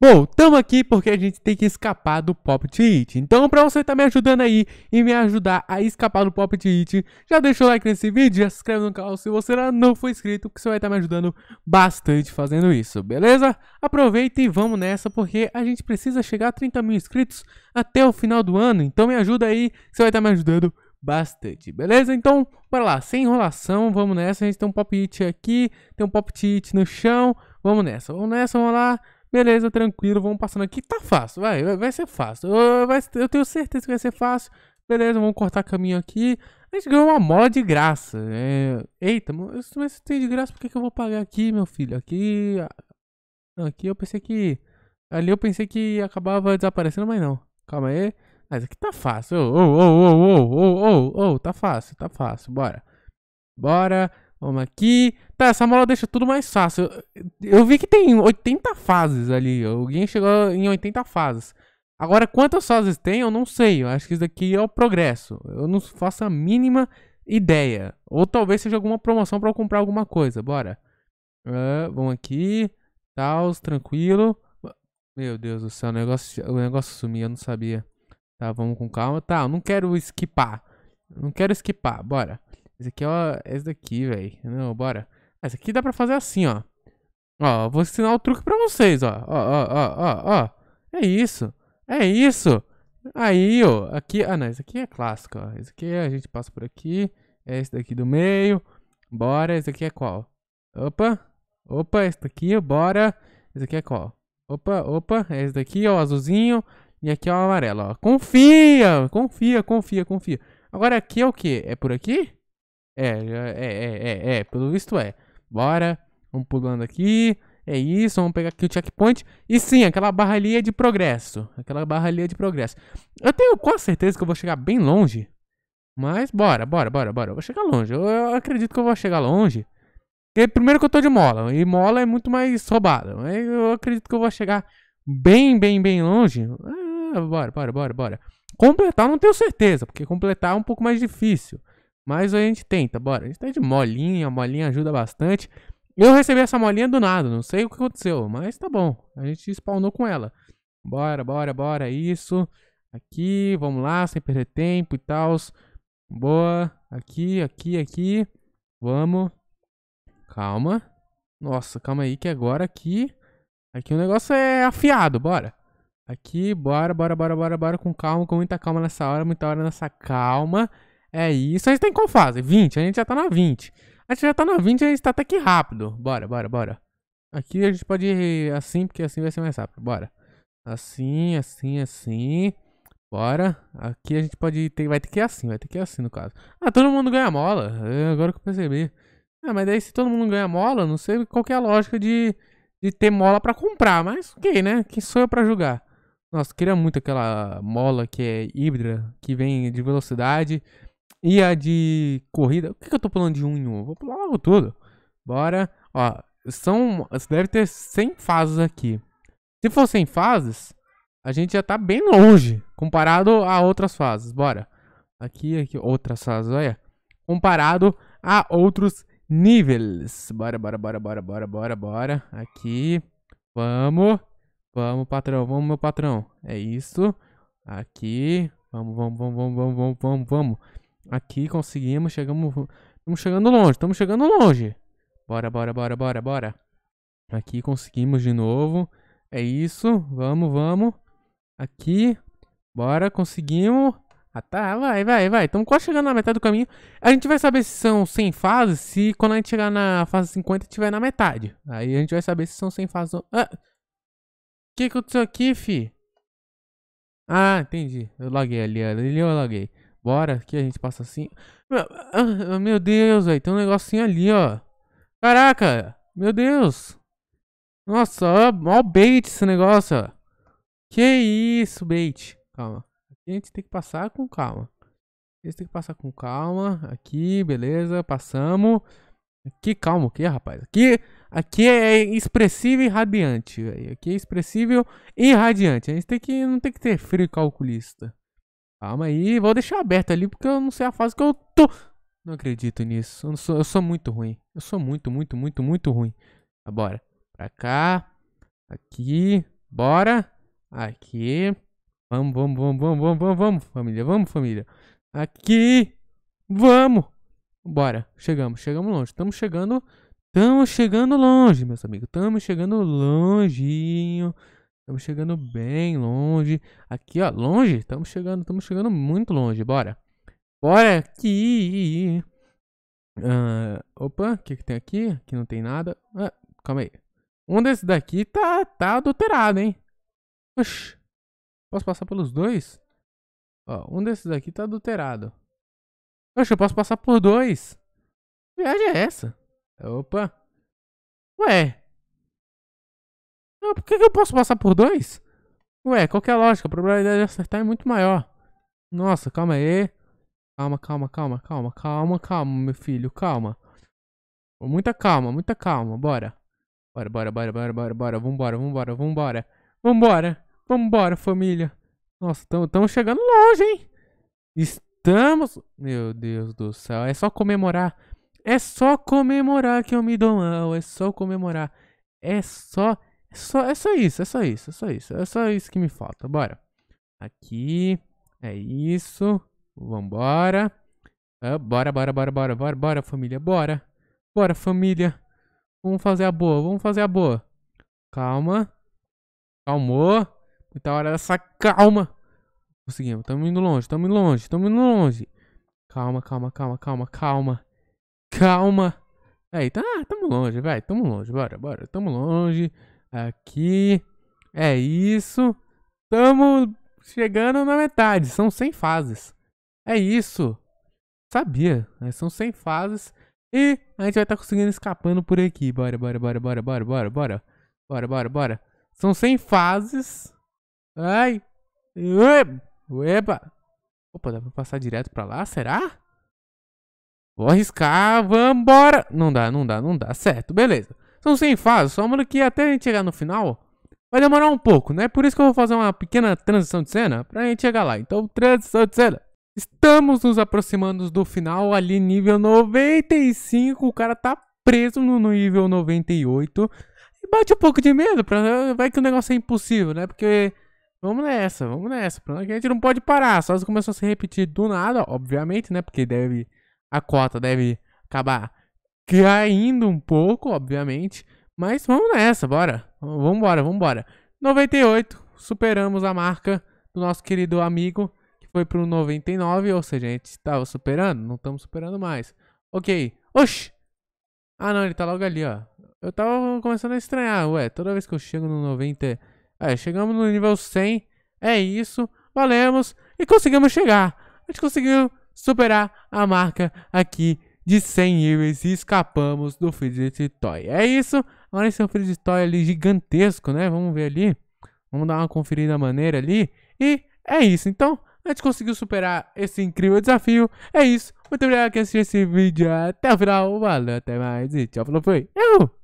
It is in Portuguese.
Bom, estamos aqui porque a gente tem que escapar do Pop It. Então, para você estar tá me ajudando aí e me ajudar a escapar do Pop It, já deixa o like nesse vídeo, já se inscreve no canal se você ainda não for inscrito, que você vai estar tá me ajudando bastante fazendo isso, beleza? Aproveita e vamos nessa, porque a gente precisa chegar a 30 mil inscritos até o final do ano. Então, me ajuda aí, você vai estar tá me ajudando bastante, beleza? Então, bora lá, sem enrolação, vamos nessa. A gente tem um Pop It aqui, tem um Pop It no chão. Vamos nessa, vamos nessa, vamos lá. Beleza, tranquilo, vamos passando aqui. Tá fácil, vai, vai ser fácil. Eu, vai, eu tenho certeza que vai ser fácil. Beleza, vamos cortar caminho aqui. A gente ganhou uma mola de graça. É... Eita, mas se tem de graça, por que, que eu vou pagar aqui, meu filho? Aqui. Ah, aqui eu pensei que. Ali eu pensei que acabava desaparecendo, mas não. Calma aí. Mas aqui tá fácil. Ô, ô, ô, ô, ô, ô, ô, tá fácil, tá fácil. Bora. Bora. Vamos aqui. Tá, essa mola deixa tudo mais fácil. Eu, eu vi que tem 80 fases ali. Alguém chegou em 80 fases. Agora, quantas fases tem, eu não sei. Eu acho que isso daqui é o progresso. Eu não faço a mínima ideia. Ou talvez seja alguma promoção para eu comprar alguma coisa. Bora. Uh, vamos aqui. Tal, tranquilo. Meu Deus do céu, o negócio, o negócio sumia, eu não sabia. Tá, vamos com calma. Tá, eu não quero esquipar. Não quero esquipar, bora. Esse aqui é ó, esse daqui, velho. Não, bora. Ah, esse aqui dá pra fazer assim, ó. Ó, vou ensinar o truque pra vocês, ó. Ó, ó, ó, ó, ó. É isso. É isso. Aí, ó. Aqui, ah, não, esse aqui é clássico, ó. Esse aqui a gente passa por aqui. É esse daqui do meio. Bora, esse aqui é qual? Opa. Opa, esse daqui, bora. Esse aqui é qual? Opa, opa. É esse daqui, ó, azulzinho. E aqui é o amarelo, ó. Confia, confia, confia, confia. Agora aqui é o quê? É por aqui? É, é, é, é, é, pelo visto é. Bora, vamos pulando aqui. É isso, vamos pegar aqui o checkpoint. E sim, aquela barra ali é de progresso. Aquela barra ali é de progresso. Eu tenho quase certeza que eu vou chegar bem longe. Mas bora, bora, bora, bora. Eu vou chegar longe. Eu, eu acredito que eu vou chegar longe. Porque primeiro que eu tô de mola. E mola é muito mais roubada. Eu acredito que eu vou chegar bem, bem, bem longe. Ah, bora, bora, bora, bora. Completar não tenho certeza. Porque completar é um pouco mais difícil. Mas a gente tenta, bora. A gente tá de molinha, a molinha ajuda bastante. Eu recebi essa molinha do nada, não sei o que aconteceu, mas tá bom. A gente spawnou com ela. Bora, bora, bora, isso. Aqui, vamos lá, sem perder tempo e tal. Boa. Aqui, aqui, aqui. Vamos. Calma. Nossa, calma aí que agora aqui... Aqui o negócio é afiado, bora. Aqui, bora, bora, bora, bora, bora, com calma, com muita calma nessa hora, muita hora nessa calma. É, isso a gente tem qual fase? 20, a gente já tá na 20. A gente já tá na 20, a gente tá até que rápido. Bora, bora, bora. Aqui a gente pode ir assim, porque assim vai ser mais rápido. Bora. Assim, assim, assim. Bora. Aqui a gente pode ter, vai ter que ir assim, vai ter que ir assim no caso. Ah, todo mundo ganha mola. É, agora que eu percebi. Ah, mas daí se todo mundo ganha mola, não sei qual é a lógica de, de ter mola para comprar. Mas ok, né? Quem sou eu pra julgar? Nossa, queria muito aquela mola que é híbrida, que vem de velocidade. E a de corrida. O que, que eu tô pulando de um em um? Vou pular logo tudo. Bora. Ó, são. Deve ter 100 fases aqui. Se for 100 fases, a gente já tá bem longe comparado a outras fases. Bora. Aqui, aqui, outras fases, olha. Comparado a outros níveis. Bora, bora, bora, bora, bora, bora, bora. Aqui. Vamos. Vamos, patrão. Vamos, meu patrão. É isso. Aqui. Vamos, vamos, vamos, vamos, vamos, vamos, vamos. Aqui conseguimos, chegamos. Estamos chegando longe, estamos chegando longe. Bora, bora, bora, bora, bora. Aqui conseguimos de novo. É isso, vamos, vamos. Aqui, bora, conseguimos. Ah tá, vai, vai, vai. Estamos quase chegando na metade do caminho. A gente vai saber se são 100 fases se quando a gente chegar na fase 50 tiver na metade. Aí a gente vai saber se são 100 fases. O ah! que aconteceu aqui, fi? Ah, entendi. Eu laguei ali, ali eu laguei. Bora, que a gente passa assim. Meu, ah, meu Deus, velho, tem um negocinho ali, ó. Caraca, meu Deus. Nossa, ó, bait esse negócio, ó. Que isso, bait. Calma. Aqui a gente tem que passar com calma. A gente tem que passar com calma. Aqui, beleza, passamos. Aqui, calma, que, rapaz. Aqui, aqui é expressivo e radiante, velho. Aqui é expressível e radiante. A gente tem que, não tem que ter frio calculista. Calma aí, vou deixar aberto ali porque eu não sei a fase que eu tô. Não acredito nisso. Eu sou, eu sou muito ruim. Eu sou muito, muito, muito, muito ruim. Tá, bora. Pra cá. Aqui. Bora. Aqui. Vamos, vamos, vamos, vamos, vamos, vamos, vamos, família. Vamos, família. Aqui. Vamos. Bora. Chegamos, chegamos longe. Estamos chegando. Estamos chegando longe, meus amigos. Estamos chegando longinho. Estamos chegando bem longe. Aqui, ó, longe. Estamos chegando, estamos chegando muito longe. Bora. Bora aqui. Uh, opa, o que, que tem aqui? Aqui não tem nada. Ah, calma aí. Um desses daqui tá, tá adulterado, hein? Oxi. Posso passar pelos dois? Ó, um desses daqui tá adulterado. Oxi, eu posso passar por dois. Que viagem é essa? Opa. Ué, ah, por que, que eu posso passar por dois? Ué, qual que é a lógica? A probabilidade de acertar é muito maior. Nossa, calma aí. Calma, calma, calma, calma, calma, calma, meu filho, calma. Muita calma, muita calma, bora. Bora, bora, bora, bora, bora, bora, vambora, vambora, vambora. Vambora, vambora, família. Nossa, estamos chegando longe, hein? Estamos... Meu Deus do céu, é só comemorar. É só comemorar que eu me dou mal, é só comemorar. É só é só, é só isso, é só isso, é só isso. É só isso que me falta. Bora. Aqui. É isso. Vambora. Ah, bora, bora, bora, bora, bora, bora, família. Bora. Bora, família. Vamos fazer a boa, vamos fazer a boa. Calma. Calmou. Muita tá hora dessa calma. Conseguimos, tamo indo longe, tamo indo longe, tamo indo longe. Calma, calma, calma, calma, calma. Calma. Aí, tá, tamo longe, vai, tamo longe, bora, bora, tamo longe. Aqui. É isso. Tamo chegando na metade. São 100 fases. É isso. Sabia. Né? São 100 fases. E a gente vai estar tá conseguindo escapando por aqui. Bora, bora, bora, bora, bora, bora, bora. Bora, bora, bora. São 100 fases. Ai. ueba. Opa, dá pra passar direto pra lá? Será? Vou arriscar. Vambora. Não dá, não dá, não dá. Certo, beleza. São 100 fases, só mano que até a gente chegar no final vai demorar um pouco, né? Por isso que eu vou fazer uma pequena transição de cena pra gente chegar lá. Então, transição de cena. Estamos nos aproximando do final ali, nível 95. O cara tá preso no nível 98. E bate um pouco de medo, pra... vai que o negócio é impossível, né? Porque vamos nessa, vamos nessa. Porque a gente não pode parar. Só começou a se repetir do nada, obviamente, né? Porque deve. A cota deve acabar caindo um pouco, obviamente. Mas vamos nessa, bora. Vamos vambora. vamos 98, superamos a marca do nosso querido amigo, que foi pro 99, ou seja, a gente estava superando, não estamos superando mais. Ok. Oxi! Ah, não, ele tá logo ali, ó. Eu tava começando a estranhar, ué, toda vez que eu chego no 90... É, chegamos no nível 100, é isso, valemos e conseguimos chegar. A gente conseguiu superar a marca aqui de 100 euros e escapamos do Fidget Toy. É isso. Olha esse é um Fidget Toy ali gigantesco, né? Vamos ver ali. Vamos dar uma conferida maneira ali. E é isso. Então, a gente conseguiu superar esse incrível desafio. É isso. Muito obrigado por assistir esse vídeo até o final. Valeu, até mais e tchau. Falou, foi. Eu!